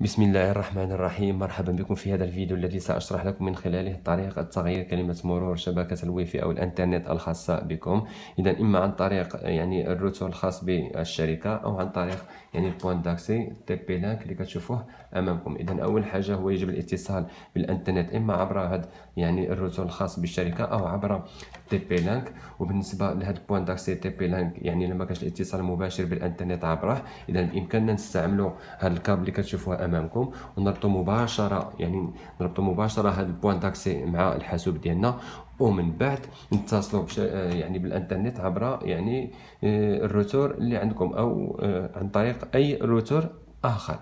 بسم الله الرحمن الرحيم مرحبا بكم في هذا الفيديو الذي سأشرح لكم من خلاله طريقة تغيير كلمة مرور شبكة الواي فاي أو الإنترنت الخاصة بكم إذا إما عن طريق يعني الروتور الخاص بالشركة أو عن طريق يعني البوان داكسي تي بي لانك اللي كتشوفوه أمامكم إذا أول حاجة هو يجب الاتصال بالإنترنت إما عبر هذا يعني الروتور الخاص بالشركة أو عبر تي بي لانك وبالنسبة لهذا البوان داكسي تي بي لانك يعني لما كاش الاتصال مباشر بالإنترنت عبره إذا بإمكاننا نستعملوا هذا الكابل اللي كتشوفوه امامكم ونربطوا مباشره يعني نربطوا مباشره هذا البوان داكسي مع الحاسوب ديالنا ومن بعد نتصلوا آه، يعني بالانترنت عبر يعني آه، الروتور اللي عندكم او آه، عن طريق اي روتور اخر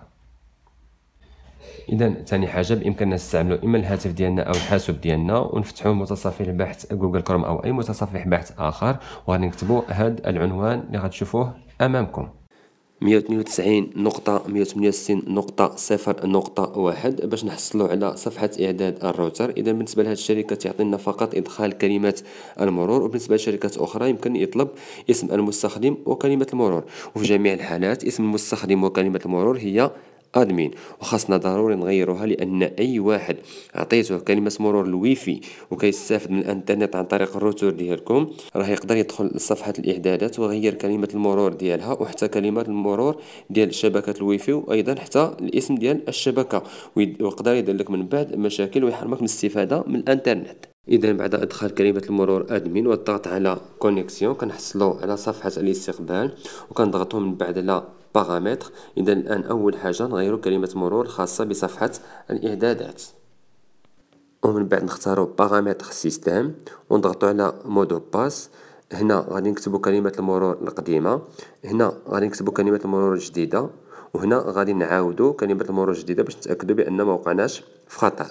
اذا ثاني حاجه بامكاننا نستعملوا اما الهاتف ديالنا او الحاسوب ديالنا ونفتحوا متصفح البحث جوجل كروم او اي متصفح بحث اخر وغادي نكتبوا هذا العنوان اللي غتشوفوه امامكم 192 نقطة 168 نقطة صفر نقطة واحد باش نحصلوا على صفحة إعداد الروتر إذا بالنسبة لهذه الشركة تعطينا فقط إدخال كلمة المرور وبالنسبة لشركات أخرى يمكن يطلب اسم المستخدم وكلمة المرور وفي جميع الحالات اسم المستخدم وكلمة المرور هي ادمين وخاصنا ضروري نغيروها لان اي واحد عطيته كلمه مرور الويفي وكيستافد من الانترنت عن طريق الروتور ديالكم راه يقدر يدخل لصفحه الاعدادات ويغير كلمه المرور ديالها وحتى كلمات المرور ديال شبكه الويفي وايضا حتى الاسم ديال الشبكه ويقدر يدير لك من بعد مشاكل ويحرمك من الاستفاده من الانترنت اذا بعد ادخال كلمه المرور ادمين والضغط على كونيكسيون كنحصلوا على صفحه الاستقبال وكنضغطوا من بعد على بارامتر إذا الآن أول حاجة نغيرو كلمة مرور خاصة بصفحة الإعدادات ومن بعد نختارو بارامتر سيستام ونضغطوا على مودو باس هنا غادي نكتبو كلمة المرور القديمة هنا غادي نكتبو كلمة المرور الجديدة وهنا غادي نعاودو كلمة المرور الجديدة باش نتأكدو بأن ما وقعناش في خطأ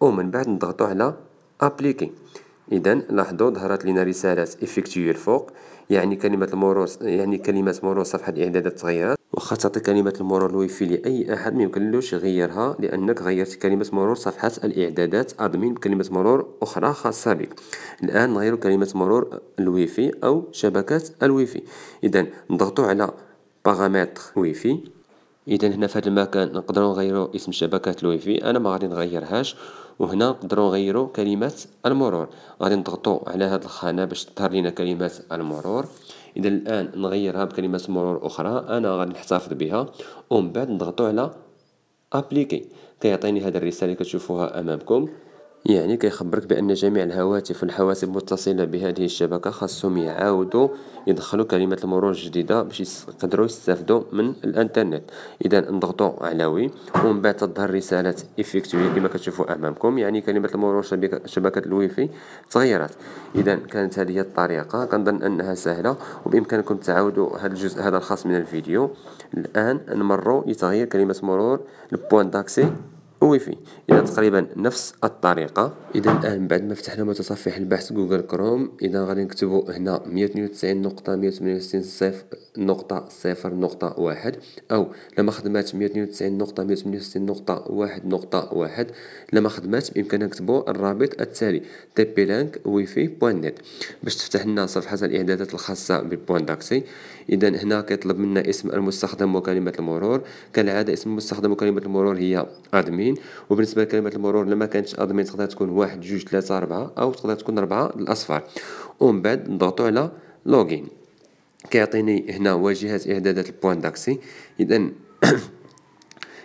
ومن بعد نضغطو على ابليكي اذا لاحظوا ظهرت لنا رساله افكتيو الفوق يعني كلمه المرور يعني كلمه مرور صفحه الاعدادات تغيرت وخا تعطي كلمة المرور الويفي لأي أحد ميمكنلوش يغيرها لأنك غيرت كلمة مرور صفحة الإعدادات أضمن بكلمة مرور أخرى خاصة بك الآن نغير كلمة مرور الويفي أو شبكة الويفي إذا نضغطوا على باغامتر ويفي اذا هنا في هذا المكان نقدرو نغيرو اسم شبكه الويفي انا ما غادي نغيرهاش وهنا نقدروا نغيروا كلمات المرور غادي نضغطوا على هذه الخانه باش تظهر لنا كلمات المرور اذا الان نغيرها بكلمات مرور اخرى انا غادي نحتفظ بها ومن بعد نضغطوا على ابليكي كيعطيني هذه الرساله اللي كتشوفوها امامكم يعني كيخبرك بأن جميع الهواتف والحواسب المتصلة بهذه الشبكة خاصهم يعاودو يدخلو كلمة المرور الجديدة باش يقدرو يستافدو من الانترنت اذا نضغطو على وي ومن بعد تظهر رسالة افكتوي كما كتشوفو امامكم يعني كلمة المرور شبكة, شبكة الويفي تغيرت اذا كانت هذه هي الطريقة كنظن انها سهلة وبامكانكم تعاودوا هذا الجزء هذا الخاص من الفيديو الان نمرو لتغيير كلمة مرور البوان داكسي ويفي إذا تقريبا نفس الطريقة إذا الآن بعد ما فتحنا متصفح البحث جوجل كروم إذا غادي نكتبو هنا مية نقطة مية صفر نقطة صفر نقطة واحد أو لما خدمات مية نقطة مية نقطة واحد نقطة واحد لما خدمات بإمكاننا نكتبو الرابط التالي تيبيلانك وي في بوان نت باش تفتح لنا صفحة الإعدادات الخاصة بالبونداكسي داكسي إذا هنا كيطلب منا اسم المستخدم وكلمة المرور كالعادة اسم المستخدم وكلمة المرور هي أدمين وبالنسبة بالنسبه لكلمه المرور لما كانت ادمين تقدر تكون واحد جوج ثلاثة أربعة أو تقدر تكون أربعة الأصفار ومن بعد نضغطوا على لوغين كيعطيني هنا واجهة إعدادات البوان داكسي إذا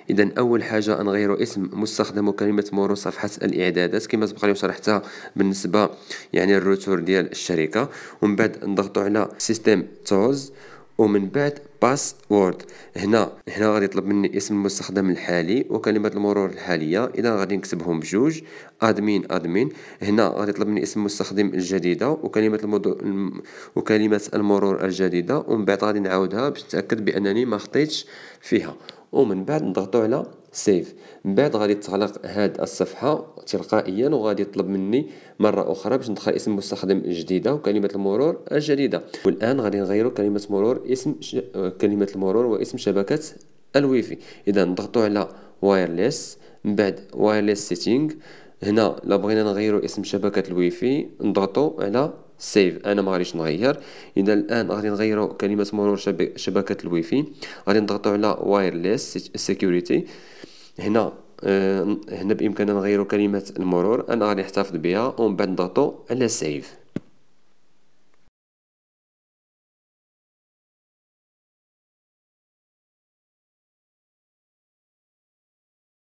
اذا اول حاجه نغير اسم مستخدم وكلمه مرور صفحه الاعدادات كما سبق لي وشرحتها بالنسبه يعني الروتور ديال الشركه ومن بعد نضغطوا على سيستم توز ومن بعد باسورد هنا هنا غادي يطلب مني اسم المستخدم الحالي وكلمه المرور الحاليه اذا غادي نكتبهم بجوج ادمين ادمين هنا غادي يطلب مني اسم المستخدم الجديده وكلمه المدو... وكلمه المرور الجديده ومن بعد غادي نعاودها باش نتاكد بانني ما خطيتش فيها ومن بعد نضغطوا على سيف من بعد غادي تغلق هاد الصفحه تلقائيا وغادي يطلب مني مره اخرى باش ندخل اسم مستخدم جديده وكلمه المرور الجديده والان غادي نغيروا كلمه مرور اسم ش... كلمه المرور واسم شبكه الويفي اذا نضغطوا على وايرلس من بعد وايرلس سيتينغ هنا لا بغينا نغيروا اسم شبكه الويفي نضغطوا على سيف انا ما غاديش نغير اذا الان غادي نغيروا كلمه مرور شبكه الواي فاي غادي نضغطوا على وايرلس سيكوريتي هنا آه، هنا بامكاننا نغيروا كلمه المرور انا غادي نحتفظ بها ومن بعد نضغطوا على سيف